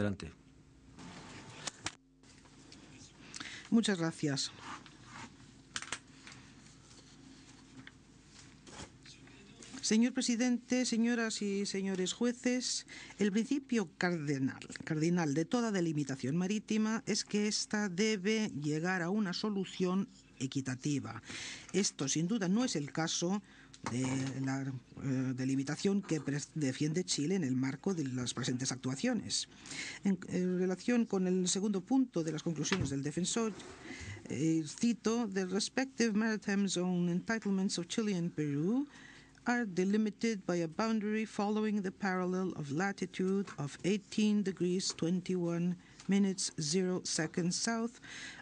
Adelante. Muchas gracias. Señor presidente, señoras y señores jueces, el principio cardinal, cardinal de toda delimitación marítima es que ésta debe llegar a una solución equitativa. Esto sin duda no es el caso de la eh, delimitación que defiende Chile en el marco de las presentes actuaciones. En, relación con el segundo punto de las conclusiones del defensor, eh, cito, The respective maritime zone entitlements of Chile and Peru are delimited by a boundary following the parallel of latitude of 18 degrees 21 minutes 0 seconds south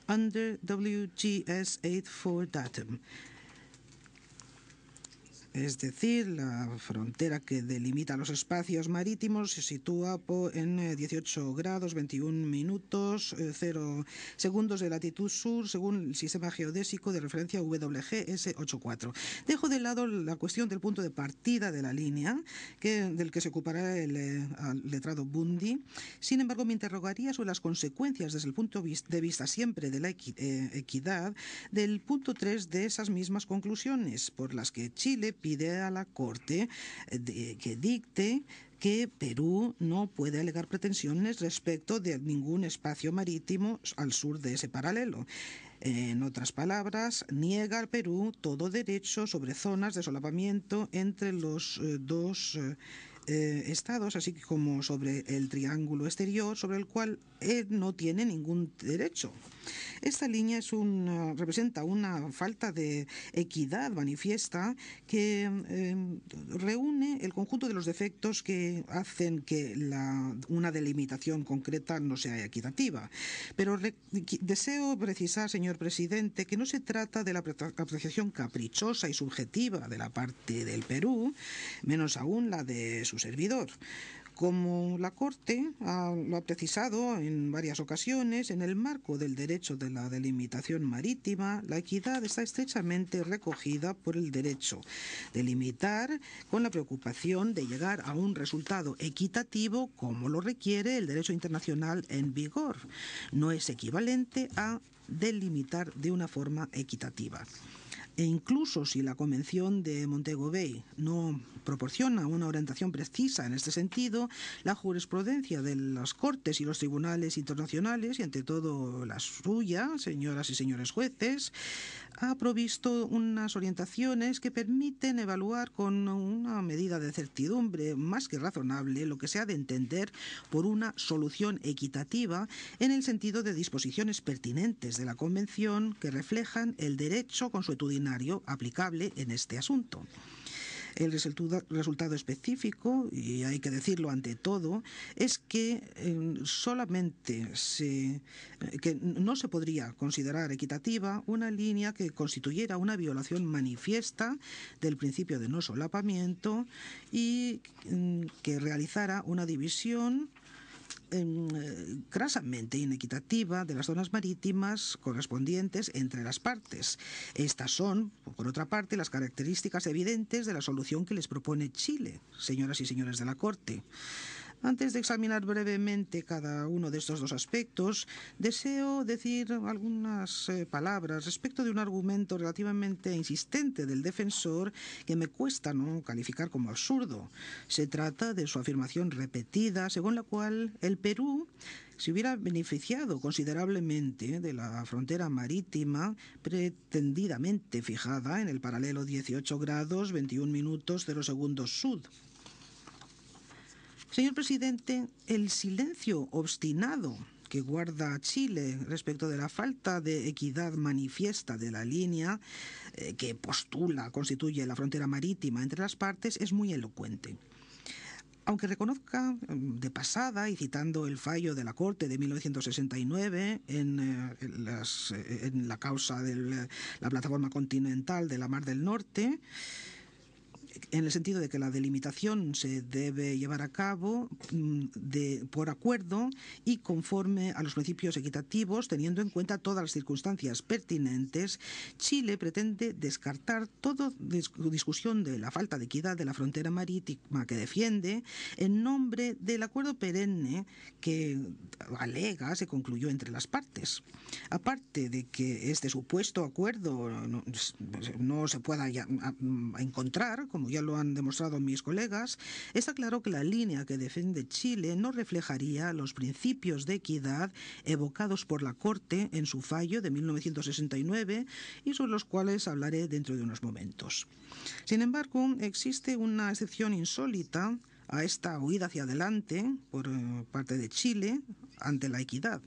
under WGS 84 datum es decir, la frontera que delimita los espacios marítimos se sitúa en 18 eh, grados 21 minutos 0 eh, segundos de latitud sur según el sistema geodésico de referencia WGS84. Dejo de lado la cuestión del punto de partida de la línea que, del que se ocupará el, el eh, letrado Bundy. Sin embargo, me interrogaría sobre las consecuencias desde el punto de vista siempre de la equidad del punto 3 de esas mismas conclusiones por las que Chile pide a la Corte eh, que dicte que Perú no puede alegar pretensiones respecto de ningún espacio marítimo al sur de ese paralelo. En otras palabras, niega al Perú todo derecho sobre zonas de solapamiento entre los eh, dos eh, eh, estados, así como sobre el triángulo exterior, sobre el cual él e no tiene ningún derecho. Esta línea es un, eh, representa una falta de equidad manifiesta que eh, reúne el conjunto de los defectos que hacen que una delimitación concreta no sea equitativa. Pero deseo precisar, señor presidente, que no se trata de la apreciación caprichosa y subjetiva de la parte del Perú, menos aún la de su servidor. Como la Corte lo ha precisado en varias ocasiones, en el marco del derecho de la delimitación marítima, la equidad está estrechamente recogida por el derecho de limitar con la preocupación de llegar a un resultado equitativo como lo requiere el derecho internacional en vigor. No es equivalente a delimitar de una forma equitativa. E incluso si la Convención de Montego Bay no proporciona una orientación precisa en este sentido, la jurisprudencia de las Cortes y los tribunales internacionales, y ante todo la suya, señoras y señores jueces, ha provisto unas orientaciones que permiten evaluar con una medida de certidumbre más que razonable lo que se ha de entender por una solución equitativa en el sentido de disposiciones pertinentes de la Convención que reflejan el derecho consuetudinario aplicable en este asunto. El resultado específico, y hay que decirlo ante todo, es que eh, solamente se, eh, que no se podría considerar equitativa una línea que constituyera una violación manifiesta del principio de no solapamiento y mm, que realizara una división Em, eh, grasamente inequitativa de las zonas marítimas correspondientes entre las partes. Estas son, por otra parte, las características evidentes de la solución que les propone Chile, señoras y señores de la Corte. Antes de examinar brevemente cada uno de estos dos aspectos, deseo decir algunas eh, palabras respecto de un argumento relativamente insistente del defensor que me cuesta no calificar como absurdo. Se trata de su afirmación repetida según la cual el Perú se hubiera beneficiado considerablemente de la frontera marítima pretendidamente fijada en el paralelo 18 grados 21 minutos 0 segundos sud. Señor presidente, el silencio obstinado que guarda Chile respecto de la falta de equidad manifiesta de la línea eh, que postula constituye la frontera marítima entre las partes es muy elocuente. Aunque reconozca mm, de pasada, y citando el fallo de la Corte de 1969 en, eh, eh, en la causa de la plataforma continental de la Mar del Norte, en el sentido de que la delimitación se debe llevar a cabo mm, de, por acuerdo y conforme a los principios equitativos, teniendo en cuenta todas las circunstancias pertinentes, Chile pretende descartar toda discusión de la falta de equidad de la frontera marítima que defiende en nombre del acuerdo perenne que alega se concluyó entre las partes. Aparte de que este supuesto acuerdo no se pueda mm, encontrar, como ya lo han demostrado mis colegas, está claro que la línea que defiende Chile no reflejaría los principios de equidad evocados por la Corte en su fallo de 1969 y sobre los cuales hablaré dentro de unos momentos. Sin embargo, existe una excepción insólita a esta huida hacia adelante por eh, parte de Chile ante la equidad.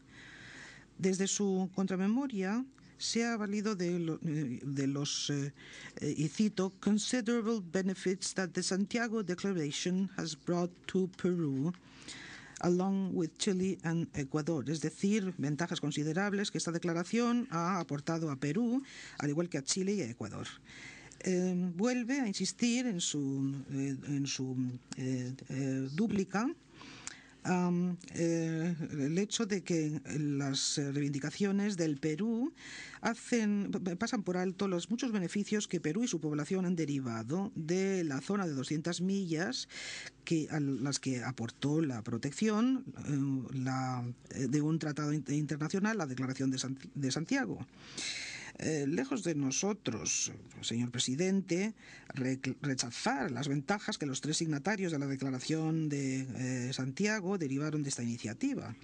Desde su contramemoria, se ha valido de, eh, los, eh, eh, y cito, considerable benefits that the Santiago Declaration has brought to Peru along with Chile and Ecuador, es decir, ventajas considerables que esta declaración ha aportado a Perú, al igual que a Chile y a Ecuador. vuelve a insistir en su, en su dúplica eh, el hecho de que las reivindicaciones del Perú hacen, pasan por alto los muchos beneficios que Perú y su población han derivado de la zona de 200 millas que, a las que aportó la protección eh, la, eh, de un tratado internacional, la Declaración de Santiago. Eh, lejos de nosotros, señor presidente, rechazar las ventajas que los tres signatarios de la Declaración de eh, Santiago derivaron de esta iniciativa.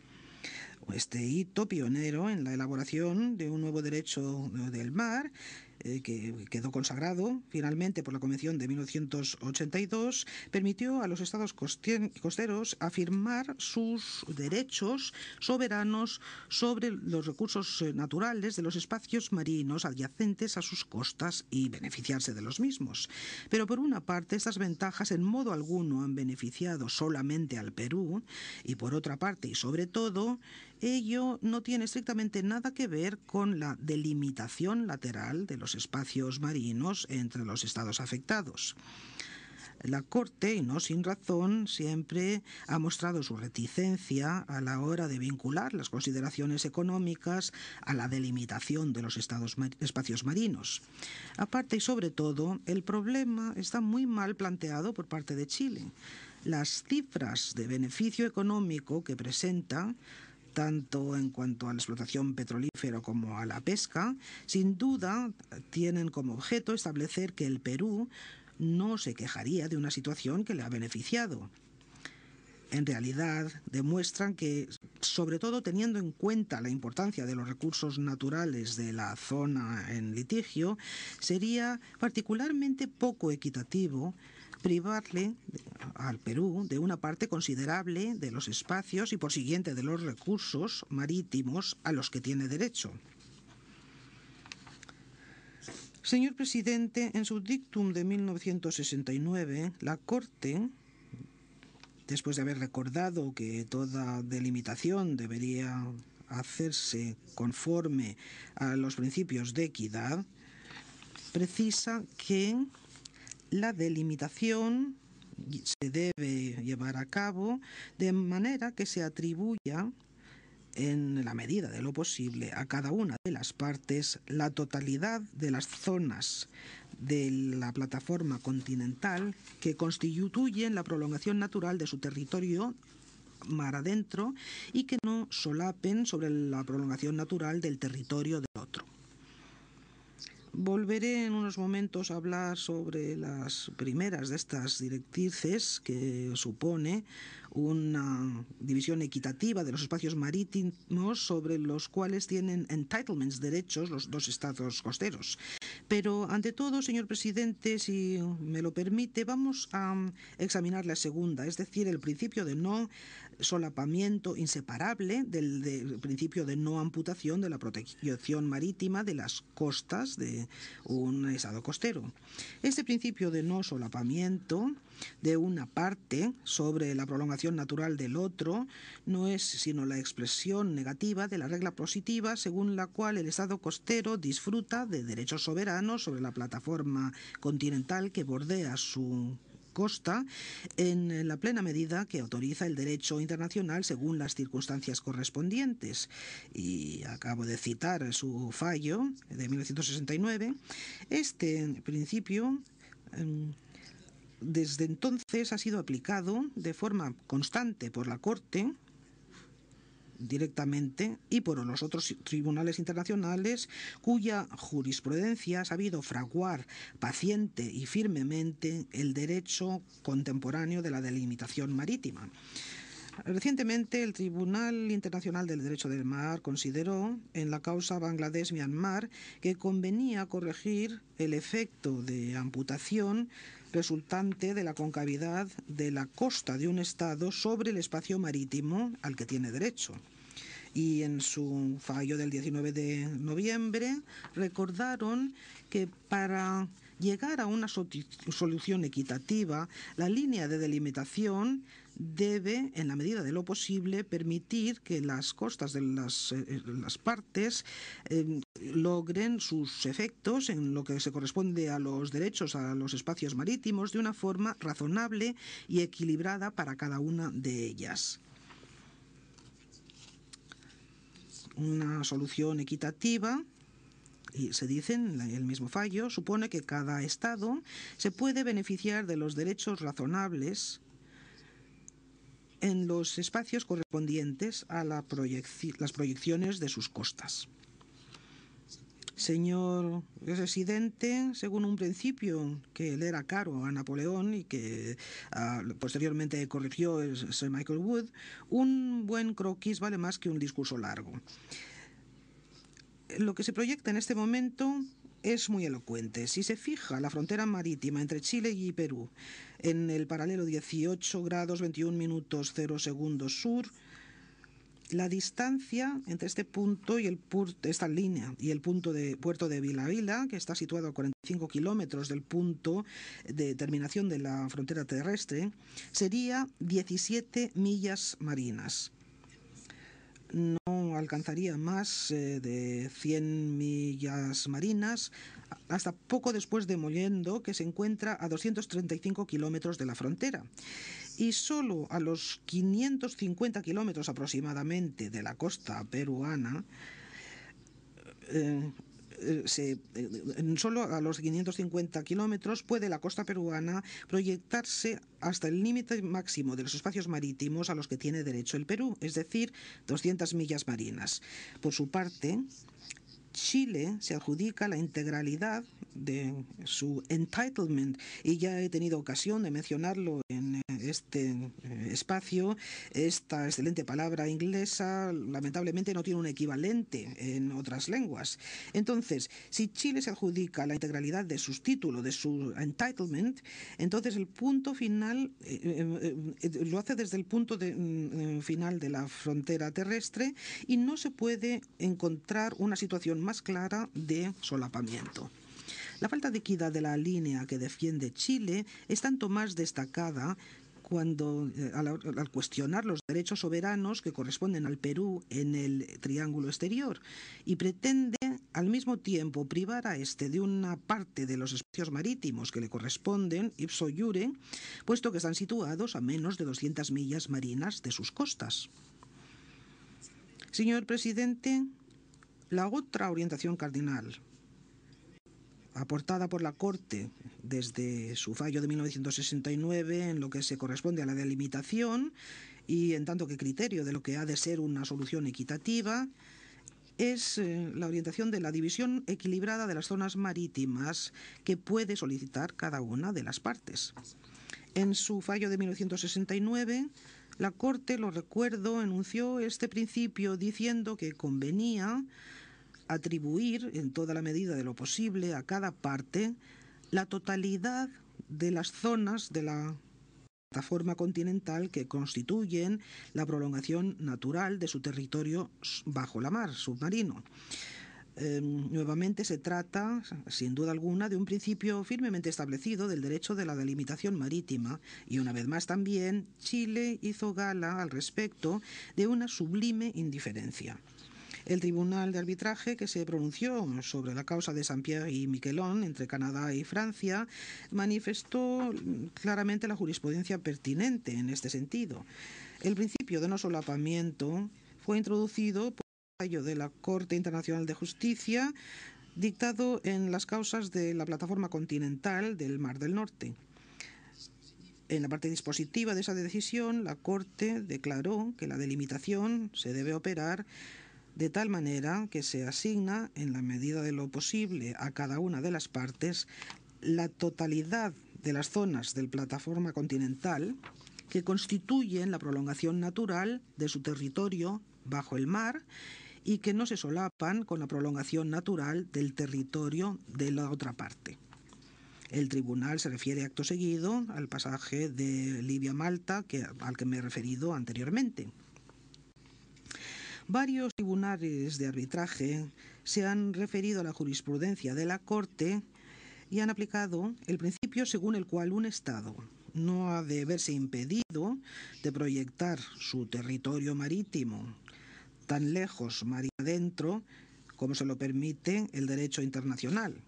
Este hito pionero en la elaboración de un nuevo derecho eh, del mar eh, que quedó consagrado finalmente por la Convención de 1982, permitió a los estados costeros afirmar sus derechos soberanos sobre los recursos eh, naturales de los espacios marinos adyacentes a sus costas y beneficiarse de los mismos. Pero por una parte, estas ventajas en modo alguno han beneficiado solamente al Perú y por otra parte y sobre todo, ello no tiene estrictamente nada que ver con la delimitación lateral de los los espacios marinos entre los estados afectados. La Corte, y no sin razón, siempre ha mostrado su reticencia a la hora de vincular las consideraciones económicas a la delimitación de los estados espacios marinos. Aparte y sobre todo, el problema está muy mal planteado por parte de Chile. Las cifras de beneficio económico que presenta tanto en cuanto a la explotación petrolífera como a la pesca, sin duda tienen como objeto establecer que el Perú no se quejaría de una situación que le ha beneficiado. En realidad demuestran que, sobre todo teniendo en cuenta la importancia de los recursos naturales de la zona en litigio, sería particularmente poco equitativo privarle al Perú de una parte considerable de los espacios y por siguiente de los recursos marítimos a los que tiene derecho. Señor presidente, en su dictum de 1969, la Corte, después de haber recordado que toda delimitación debería hacerse conforme a los principios de equidad, precisa que la delimitación se debe llevar a cabo de manera que se atribuya en la medida de lo posible a cada una de las partes la totalidad de las zonas de la plataforma continental que constituyen la prolongación natural de su territorio mar adentro y que no solapen sobre la prolongación natural del territorio del otro. Volveré en unos momentos a hablar sobre las primeras de estas directrices que supone una división equitativa de los espacios marítimos sobre los cuales tienen entitlements, derechos, los dos estados costeros. Pero ante todo, señor presidente, si me lo permite, vamos a um, examinar la segunda, es decir, el principio de no solapamiento inseparable del, del principio de no amputación de la protección marítima de las costas de un estado costero. Este principio de no solapamiento de una parte sobre la prolongación natural del otro, no es sino la expresión negativa de la regla positiva según la cual el Estado costero disfruta de derechos soberanos sobre la plataforma continental que bordea su costa en la plena medida que autoriza el derecho internacional según las circunstancias correspondientes. Y acabo de citar su fallo de 1969. Este principio em, desde entonces ha sido aplicado de forma constante por la Corte directamente y por los otros tribunales internacionales cuya jurisprudencia ha sabido fraguar paciente y firmemente el derecho contemporáneo de la delimitación marítima. Recientemente, el Tribunal Internacional del Derecho del Mar consideró, en la causa Bangladesh-Myanmar, que convenía corregir el efecto de amputación resultante de la concavidad de la costa de un Estado sobre el espacio marítimo al que tiene derecho y en su fallo del 19 de noviembre recordaron que para llegar a una solución equitativa, la línea de delimitación debe, en la medida de lo posible, permitir que las costas de las, eh, eh, partes em, logren sus efectos en lo que se corresponde a los derechos a los espacios marítimos de una forma razonable y equilibrada para cada una de ellas. Una solución equitativa y se dice en el mismo fallo, supone que cada Estado se puede beneficiar de los derechos razonables en los espacios correspondientes a las proyecciones de sus costas. Señor presidente, según un principio que le era caro a Napoleón y que ah, posteriormente corrigió Sir Michael Wood, un buen croquis vale más que un discurso largo. Lo que se proyecta en este momento es muy elocuente. Si se fija la frontera marítima entre Chile y Perú, en el paralelo 18 grados 21 minutos 0 segundos sur, la distancia entre este punto y esta línea y el punto de puerto de Vila Vila, que está situado a 45 kilómetros del punto de terminación de la frontera terrestre, sería 17 millas marinas no alcanzaría más eh, de 100 millas marinas hasta poco después de Mollendo, que se encuentra a 235 kilómetros de la frontera. Y solo a los 550 kilómetros aproximadamente de la costa peruana, eh, eh, eh, solo a los 550 kilómetros puede la costa peruana proyectarse hasta el límite máximo de los espacios marítimos a los que tiene derecho el Perú, es decir, 200 millas marinas. Por su parte, Chile se adjudica la integralidad de su entitlement. Y ya he tenido ocasión de mencionarlo en eh, este eh, espacio. Esta excelente palabra inglesa lamentablemente no tiene un equivalente en otras lenguas. Entonces, si Chile se adjudica la integralidad de sus títulos, de su entitlement, entonces el punto final eh, lo hace desde el punto mm, final de la frontera terrestre y no se puede encontrar una situación más clara de solapamiento. La falta de equidad de la línea que defiende Chile es tanto más destacada cuando eh, al, cuestionar los derechos soberanos que corresponden al Perú en el triángulo exterior y pretende al mismo tiempo privar a este de una parte de los espacios marítimos que le corresponden ipso yure puesto que están situados a menos de 200 millas marinas de sus costas. Señor presidente, la otra orientación cardinal aportada por la Corte desde su fallo de 1969 en lo que se corresponde a la delimitación y en tanto que criterio de lo que ha de ser una solución equitativa es eh, la orientación de la división equilibrada de las zonas marítimas que puede solicitar cada una de las partes. En su fallo de 1969, la Corte, lo recuerdo, enunció este principio diciendo que convenía atribuir, en toda la medida de lo posible, a cada parte la totalidad de las zonas de la plataforma continental que constituyen la prolongación natural de su territorio bajo la mar, submarino. Em, nuevamente se trata, sin duda alguna, de un principio firmemente establecido del derecho de la delimitación marítima y una vez más también Chile hizo gala al respecto de una sublime indiferencia. El Tribunal de Arbitraje que se pronunció sobre la causa de Saint-Pierre y Miquelon entre Canadá y Francia manifestó claramente la jurisprudencia pertinente en este sentido. El principio de no solapamiento fue introducido por el fallo de la Corte Internacional de Justicia dictado en las causas de la plataforma continental del Mar del Norte. En la parte dispositiva de esa decisión, la Corte declaró que la delimitación se debe operar de tal manera que se asigna, en la medida de lo posible, a cada una de las partes la totalidad de las zonas del plataforma continental que constituyen la prolongación natural de su territorio bajo el mar y que no se solapan con la prolongación natural del territorio de la otra parte. El tribunal se refiere acto seguido al pasaje de Libia-Malta al que me he referido anteriormente. Varios tribunales de arbitraje se han referido a la jurisprudencia de la Corte y han aplicado el principio según el cual un Estado no ha de verse impedido de proyectar su territorio marítimo tan lejos mar adentro como se lo permite el derecho internacional,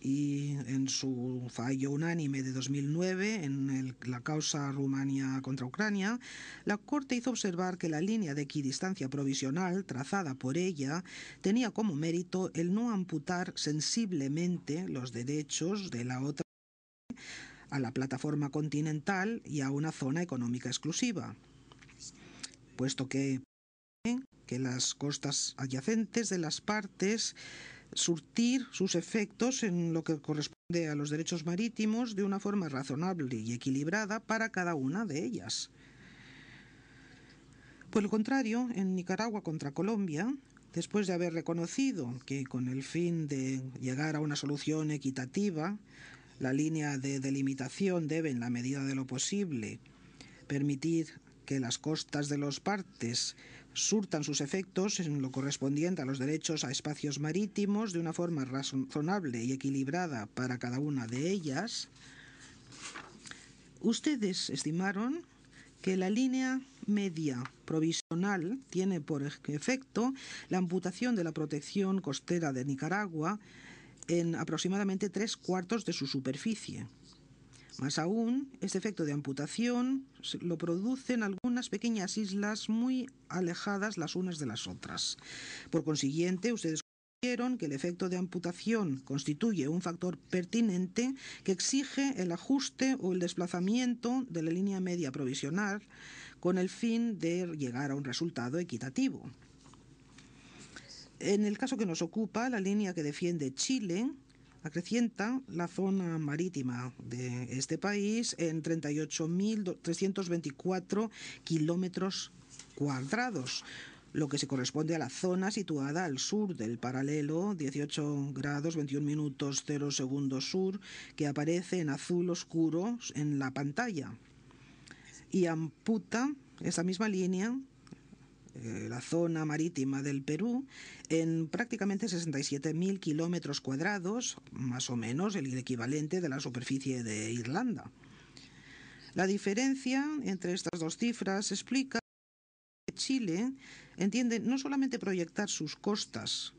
y en su fallo unánime de 2009 en la causa Rumania contra Ucrania, la Corte hizo observar que la línea de equidistancia provisional trazada por ella tenía como mérito el no amputar sensiblemente los derechos de la otra a la plataforma continental y a una zona económica exclusiva, puesto que que las costas adyacentes de las partes surtir sus efectos en lo que corresponde a los derechos marítimos de una forma razonable y equilibrada para cada una de ellas. Por el contrario, en Nicaragua contra Colombia, después de haber reconocido que con el fin de llegar a una solución equitativa, la línea de delimitación debe, en la medida de lo posible, permitir que las costas de los partes surtan sus efectos en lo correspondiente a los derechos a espacios marítimos de una forma razonable y equilibrada para cada una de ellas, ustedes estimaron que la línea media provisional tiene por efecto la amputación de la protección costera de Nicaragua en aproximadamente tres cuartos de su superficie. Más aún, este efecto de amputación lo producen algunas pequeñas islas muy alejadas las unas de las otras. Por consiguiente, ustedes que el efecto de amputación constituye un factor pertinente que exige el ajuste o el desplazamiento de la línea media provisional con el fin de llegar a un resultado equitativo. En el caso que nos ocupa, la línea que defiende Chile Acrecienta la zona marítima de este país en 38.324 kilómetros cuadrados lo que se corresponde a la zona situada al sur del paralelo 18 grados 21 minutos 0 segundos sur que aparece en azul oscuro en la pantalla y amputa esa misma línea eh, la zona marítima del Perú, en prácticamente 67.000 kilómetros cuadrados, más o menos el equivalente de la superficie de Irlanda. La diferencia entre estas dos cifras explica que Chile entiende no solamente proyectar sus costas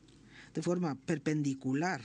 de forma perpendicular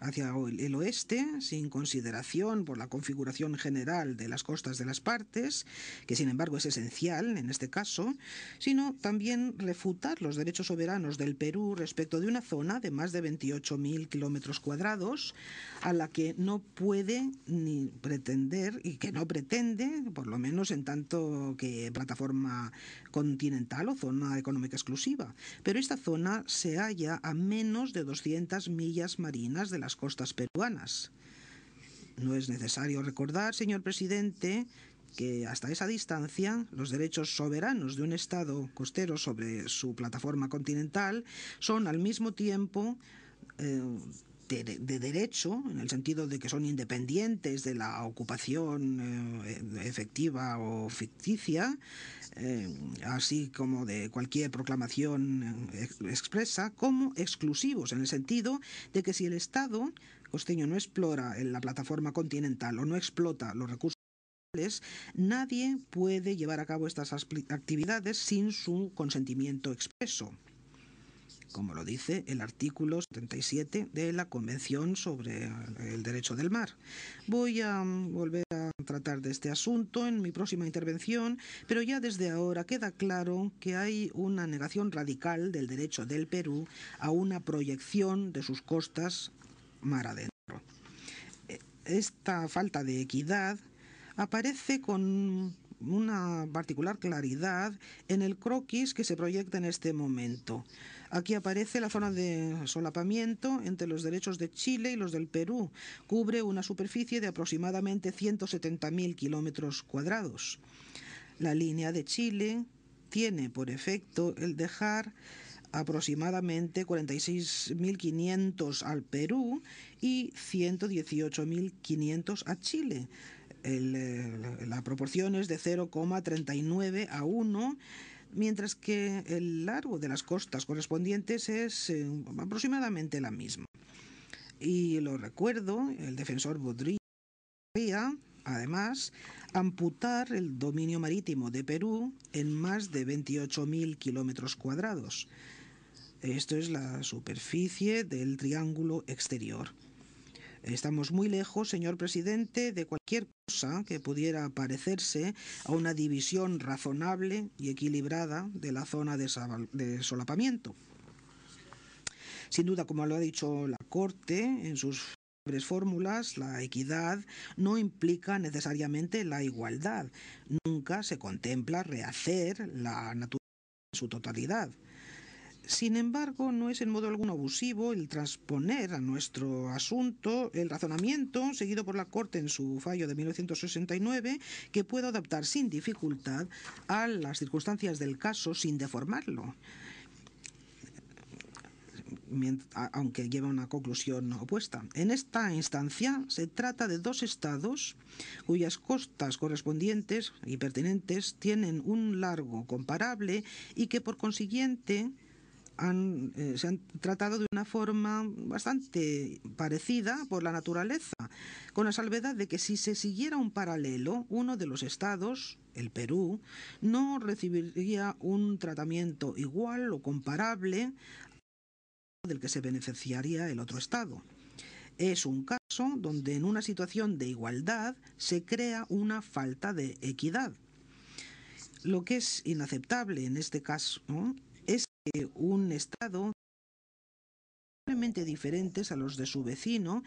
hacia el oeste, sin consideración por la configuración general de las costas de las partes, que sin embargo es esencial en este caso, sino también refutar los derechos soberanos del Perú respecto de una zona de más de 28.000 kilómetros cuadrados a la que no puede ni pretender y que no pretende, por lo menos en tanto que plataforma continental o zona económica exclusiva. Pero esta zona se halla a menos de 200 millas marinas de las costas peruanas. No es necesario recordar, señor presidente, que hasta esa distancia los derechos soberanos de un Estado costero sobre su plataforma continental son al mismo tiempo eh, de, derecho, en el sentido de que son independientes de la ocupación eh, efectiva o ficticia, eh, así como de cualquier proclamación eh, expresa, como exclusivos, en el sentido de que si el Estado costeño no explora en la plataforma continental o no explota los recursos nadie puede llevar a cabo estas actividades sin su consentimiento expreso como lo dice el artículo 77 de la Convención sobre el Derecho del Mar. Voy a mm, volver a tratar de este asunto en mi próxima intervención, pero ya desde ahora queda claro que hay una negación radical del derecho del Perú a una proyección de sus costas mar adentro. E, esta falta de equidad aparece con una particular claridad en el croquis que se proyecta en este momento. Aquí aparece la zona de solapamiento entre los derechos de Chile y los del Perú. Cubre una superficie de aproximadamente 170.000 kilómetros cuadrados. La línea de Chile tiene por efecto el dejar aproximadamente 46.500 al Perú y 118.500 a Chile. la proporción es de 0,39 a 1 mientras que el largo de las costas correspondientes es eh, aproximadamente la misma. Y lo recuerdo, el defensor podría, además, amputar el dominio marítimo de Perú en más de 28.000 kilómetros cuadrados. Esto es la superficie del triángulo exterior. Estamos muy lejos, señor presidente, de cualquier cosa que pudiera parecerse a una división razonable y equilibrada de la zona de, solapamiento. Sin duda, como lo ha dicho la Corte en sus fórmulas, la equidad no implica necesariamente la igualdad. Nunca se contempla rehacer la naturaleza en su totalidad. Sin embargo, no es en modo alguno abusivo el transponer a nuestro asunto el razonamiento seguido por la Corte en su fallo de 1969, que puedo adaptar sin dificultad a las circunstancias del caso sin deformarlo aunque lleva una conclusión opuesta. En esta instancia se trata de dos estados cuyas costas correspondientes y pertinentes tienen un largo comparable y que por consiguiente eh, se han tratado de una forma bastante parecida por la naturaleza, con la salvedad de que si se siguiera un paralelo, uno de los estados, el Perú, no recibiría un tratamiento igual o comparable del que se beneficiaría el otro estado. Es un caso donde en una situación de igualdad se crea una falta de equidad. Lo que es inaceptable en este caso es que un Estado diferentes a los de su vecino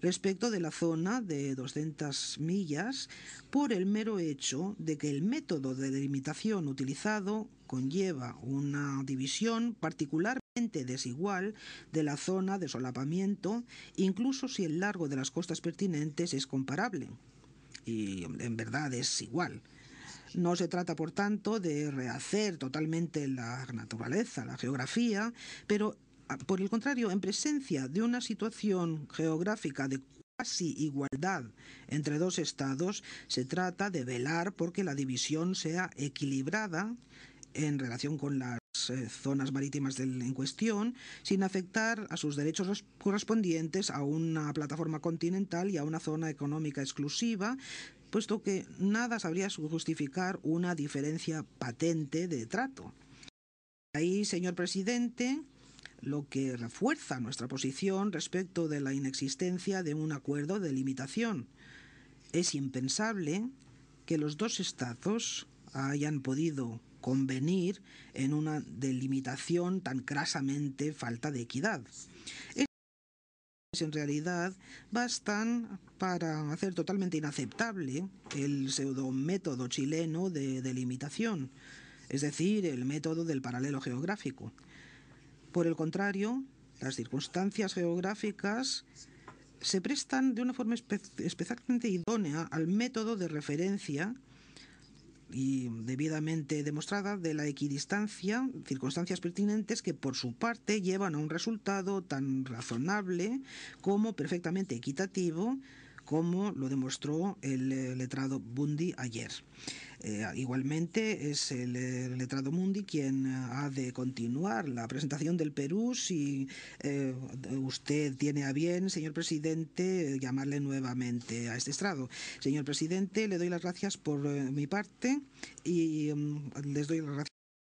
respecto de la zona de 200 millas por el mero hecho de que el método de delimitación utilizado conlleva una división particularmente desigual de la zona de solapamiento, incluso si el largo de las costas pertinentes es comparable. Y en verdad es igual. No se trata, por tanto, de rehacer totalmente la naturaleza, la geografía, pero, ah, por el contrario, en presencia de una situación geográfica de casi igualdad entre dos estados, se trata de velar porque la división sea equilibrada en relación con las eh, zonas marítimas en cuestión, sin afectar a sus derechos correspondientes a una plataforma continental y a una zona económica exclusiva, puesto que nada sabría justificar una diferencia patente de trato. Ahí, señor presidente, lo que refuerza nuestra posición respecto de la inexistencia de un acuerdo de limitación. Es impensable que los dos estados hayan podido convenir en una delimitación tan crasamente falta de equidad. Pues en realidad bastan para hacer totalmente inaceptable el pseudo método chileno de delimitación, es decir, el método del paralelo geográfico. Por el contrario, las circunstancias geográficas se prestan de una forma especialmente idónea al método de referencia y debidamente demostrada de la equidistancia, circunstancias pertinentes que por su parte llevan a un resultado tan razonable como perfectamente equitativo como lo demostró el eh, letrado Bundy ayer. Eh, igualmente es el, letrado Mundi quien eh, ha de continuar la presentación del Perú si eh, usted tiene a bien, señor presidente, llamarle nuevamente a este estrado. Señor presidente, le doy las gracias por mi parte y mm, les doy las gracias.